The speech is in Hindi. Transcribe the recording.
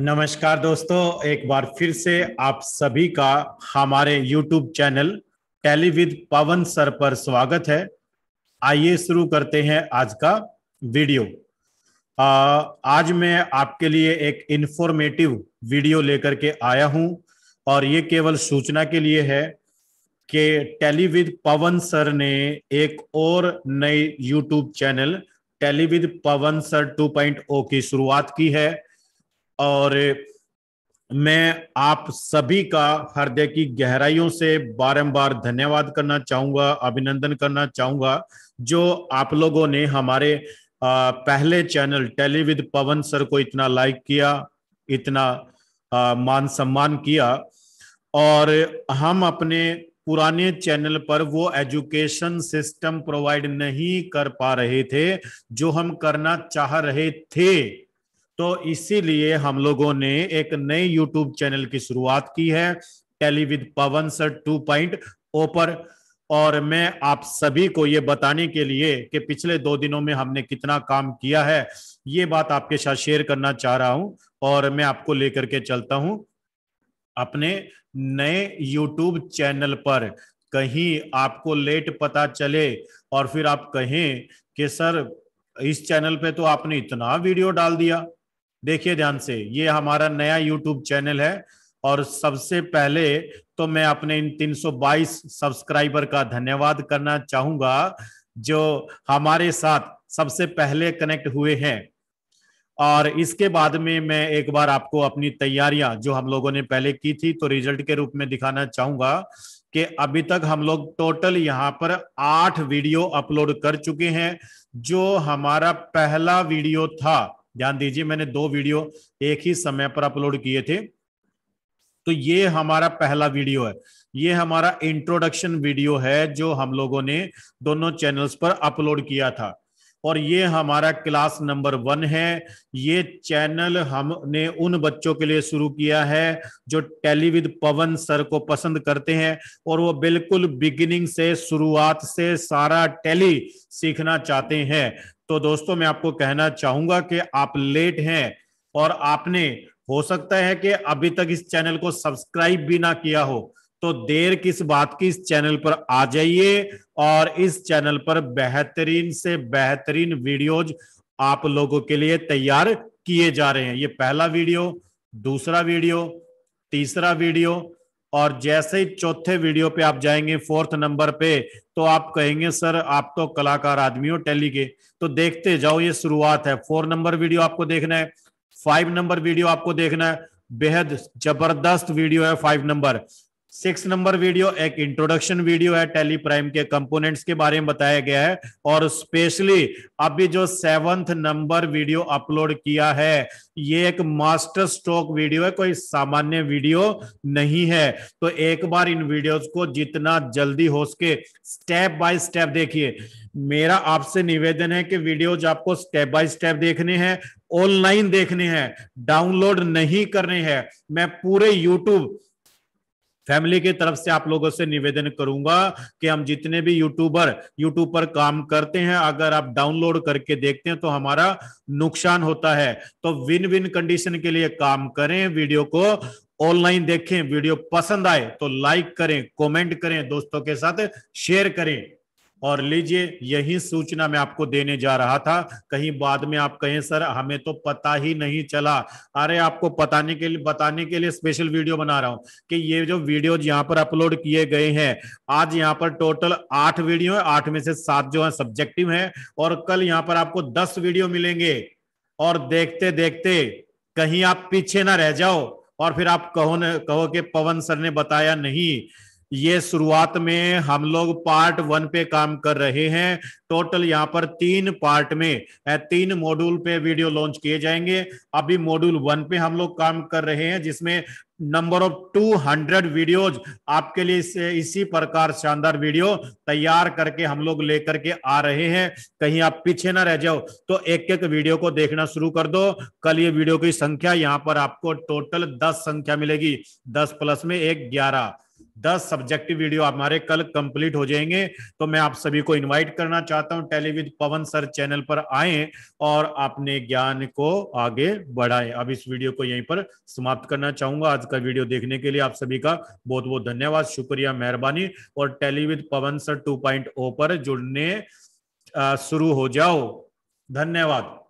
नमस्कार दोस्तों एक बार फिर से आप सभी का हमारे YouTube channel Tally with Pawan sir पर स्वागत है आइए शुरू करते हैं आज का वीडियो आ, आज मैं आपके लिए एक इन्फॉर्मेटिव वीडियो लेकर के आया हूं और ये केवल सूचना के लिए है कि टेलीविद पवन सर ने एक और नई YouTube channel Tally with Pawan sir 2.0 की शुरुआत की है और मैं आप सभी का हृदय की गहराइयों से बारंबार धन्यवाद करना चाहूंगा अभिनंदन करना चाहूंगा जो आप लोगों ने हमारे पहले channel Tally with Pawan sir को इतना लाइक किया इतना मान सम्मान किया और हम अपने पुराने चैनल पर वो एजुकेशन सिस्टम प्रोवाइड नहीं कर पा रहे थे जो हम करना चाह रहे थे तो इसीलिए हम लोगों ने एक नई यूट्यूब चैनल की शुरुआत की है Tally with Pawan sir two point ओपर और मैं आप सभी को ये बताने के लिए कि पिछले दो दिनों में हमने कितना काम किया है ये बात आपके साथ शेयर करना चाह रहा हूं और मैं आपको लेकर के चलता हूं अपने नए यूट्यूब चैनल पर कहीं आपको लेट पता चले और फिर आप कहें कि सर इस चैनल पे तो आपने इतना वीडियो डाल दिया देखिए ध्यान से ये हमारा नया यूट्यूब चैनल है और सबसे पहले तो मैं अपने इन 322 सब्सक्राइबर का धन्यवाद करना चाहूंगा जो हमारे साथ सबसे पहले कनेक्ट हुए हैं और इसके बाद में मैं एक बार आपको अपनी तैयारियां जो हम लोगों ने पहले की थी तो रिजल्ट के रूप में दिखाना चाहूंगा कि अभी तक हम लोग टोटल यहां पर आठ वीडियो अपलोड कर चुके हैं जो हमारा पहला वीडियो था ध्यान दीजिए मैंने दो वीडियो एक ही समय पर अपलोड किए थे तो ये हमारा पहला वीडियो है ये हमारा इंट्रोडक्शन वीडियो है जो हम लोगों ने दोनों चैनल्स पर अपलोड किया था और ये हमारा क्लास नंबर वन है ये चैनल हमने उन बच्चों के लिए शुरू किया है जो टेलीविद पवन सर को पसंद करते हैं और वो बिल्कुल बिगिनिंग से शुरुआत से सारा टेली सीखना चाहते हैं तो दोस्तों मैं आपको कहना चाहूंगा कि आप लेट हैं और आपने हो सकता है कि अभी तक इस चैनल को सब्सक्राइब भी ना किया हो तो देर किस बात की इस चैनल पर आ जाइए और इस चैनल पर बेहतरीन से बेहतरीन वीडियोज आप लोगों के लिए तैयार किए जा रहे हैं ये पहला वीडियो दूसरा वीडियो तीसरा वीडियो और जैसे ही चौथे वीडियो पे आप जाएंगे फोर्थ नंबर पे तो आप कहेंगे सर आप तो कलाकार आदमी हो टेली के तो देखते जाओ ये शुरुआत है फोर नंबर वीडियो आपको देखना है फाइव नंबर वीडियो आपको देखना है बेहद जबरदस्त वीडियो है five number six number video एक इंट्रोडक्शन वीडियो है टेली प्राइम के कंपोनेंट्स के बारे में बताया गया है और स्पेशली अभी जो सेवंथ नंबर वीडियो अपलोड किया है ये एक मास्टर स्ट्रोक वीडियो है कोई सामान्य वीडियो नहीं है तो एक बार इन वीडियोस को जितना जल्दी हो सके स्टेप बाय स्टेप देखिए मेरा आपसे निवेदन है कि वीडियोज आपको स्टेप बाय स्टेप देखने हैं ऑनलाइन देखने हैं डाउनलोड नहीं करने हैं मैं पूरे यूट्यूब फैमिली की तरफ से आप लोगों से निवेदन करूंगा कि हम जितने भी यूट्यूबर यूट्यूब पर काम करते हैं अगर आप डाउनलोड करके देखते हैं तो हमारा नुकसान होता है तो विन विन कंडीशन के लिए काम करें वीडियो को ऑनलाइन देखें वीडियो पसंद आए तो लाइक करें कमेंट करें दोस्तों के साथ शेयर करें और लीजिए यही सूचना मैं आपको देने जा रहा था कहीं बाद में आप कहें सर हमें तो पता ही नहीं चला अरे आपको बताने के लिए बताने के लिए स्पेशल वीडियो बना रहा हूं कि ये जो वीडियो यहाँ पर अपलोड किए गए हैं आज यहाँ पर टोटल आठ वीडियो है आठ में से सात जो है सब्जेक्टिव है और कल यहाँ पर आपको दस वीडियो मिलेंगे और देखते देखते कहीं आप पीछे ना रह जाओ और फिर आप कहो न कहो कि पवन सर ने बताया नहीं ये शुरुआत में हम लोग पार्ट वन पे काम कर रहे हैं टोटल यहाँ पर तीन पार्ट में तीन मॉड्यूल पे वीडियो लॉन्च किए जाएंगे अभी मॉड्यूल वन पे हम लोग काम कर रहे हैं जिसमें number of two hundred videos आपके लिए इस, इसी प्रकार शानदार वीडियो तैयार करके हम लोग लेकर के आ रहे हैं कहीं आप पीछे ना रह जाओ तो एक एक वीडियो को देखना शुरू कर दो कल ये वीडियो की संख्या यहाँ पर आपको टोटल दस संख्या मिलेगी दस प्लस में एक ग्यारह दस सब्जेक्टिव वीडियो हमारे कल कंप्लीट हो जाएंगे तो मैं आप सभी को इनवाइट करना चाहता हूं टेलीविद पवन सर चैनल पर आए और अपने ज्ञान को आगे बढ़ाए अब इस वीडियो को यहीं पर समाप्त करना चाहूंगा आज का वीडियो देखने के लिए आप सभी का बहुत बहुत धन्यवाद शुक्रिया मेहरबानी और Tally with Pawan sir two oh पर जुड़ने शुरू हो जाओ धन्यवाद